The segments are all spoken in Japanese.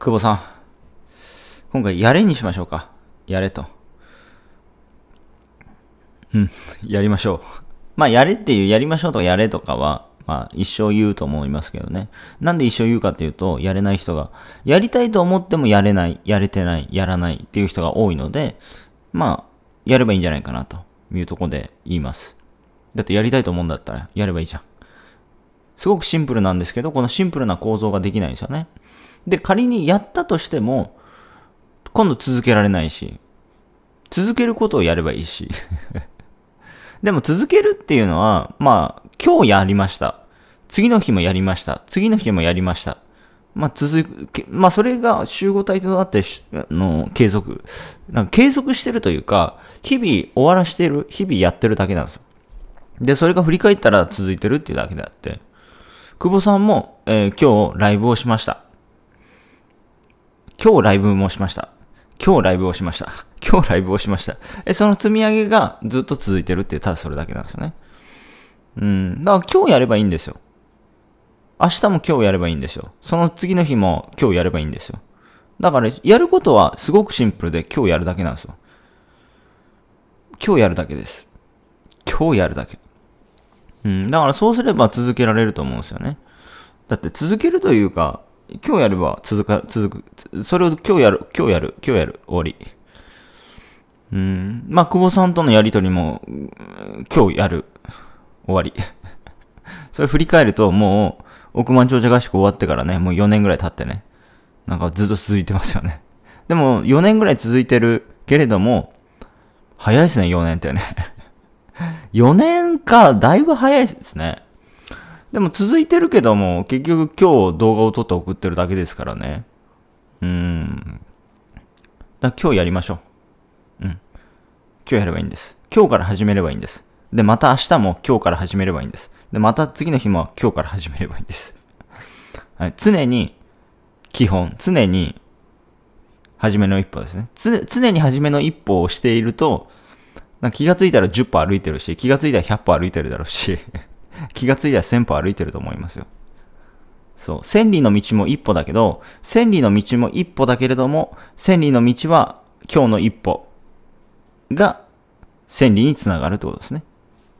久保さん。今回、やれにしましょうか。やれと。うん、やりましょう。まあ、やれっていう、やりましょうとかやれとかは、まあ、一生言うと思いますけどね。なんで一生言うかっていうと、やれない人が、やりたいと思ってもやれない、やれてない、やらないっていう人が多いので、まあ、やればいいんじゃないかなというとこで言います。だってやりたいと思うんだったら、やればいいじゃん。すごくシンプルなんですけど、このシンプルな構造ができないんですよね。で、仮にやったとしても、今度続けられないし、続けることをやればいいし。でも続けるっていうのは、まあ、今日やりました。次の日もやりました。次の日もやりました。まあ、続け、まあ、それが集合体となって、の、継続。なんか継続してるというか、日々終わらしてる、日々やってるだけなんですよ。で、それが振り返ったら続いてるっていうだけであって。久保さんも、えー、今日ライブをしました。今日ライブもしました。今日ライブをしました。今日ライブをしました。え、その積み上げがずっと続いてるっていう、ただそれだけなんですよね。うん。だから今日やればいいんですよ。明日も今日やればいいんですよ。その次の日も今日やればいいんですよ。だから、やることはすごくシンプルで今日やるだけなんですよ。今日やるだけです。今日やるだけ。うん。だからそうすれば続けられると思うんですよね。だって続けるというか、今日やれば続か、続く。それを今日やる、今日やる、今日やる、終わり。うん。まあ、久保さんとのやりとりも、今日やる、終わり。それ振り返ると、もう、億万長者合宿終わってからね、もう4年ぐらい経ってね。なんかずっと続いてますよね。でも、4年ぐらい続いてるけれども、早いですね、4年ってね。4 年か、だいぶ早いですね。でも続いてるけども、結局今日動画を撮って送ってるだけですからね。うん。だ今日やりましょう。うん。今日やればいいんです。今日から始めればいいんです。で、また明日も今日から始めればいいんです。で、また次の日も今日から始めればいいんです。はい、常に、基本、常に、初めの一歩ですね。つ常に初めの一歩をしていると、気がついたら10歩歩いてるし、気がついたら100歩歩いてるだろうし気がついたら1000歩歩いてると思いますよ。そう。千里の道も一歩だけど、千里の道も一歩だけれども、千里の道は今日の一歩が千里につながるってことですね。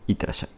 いってらっしゃい。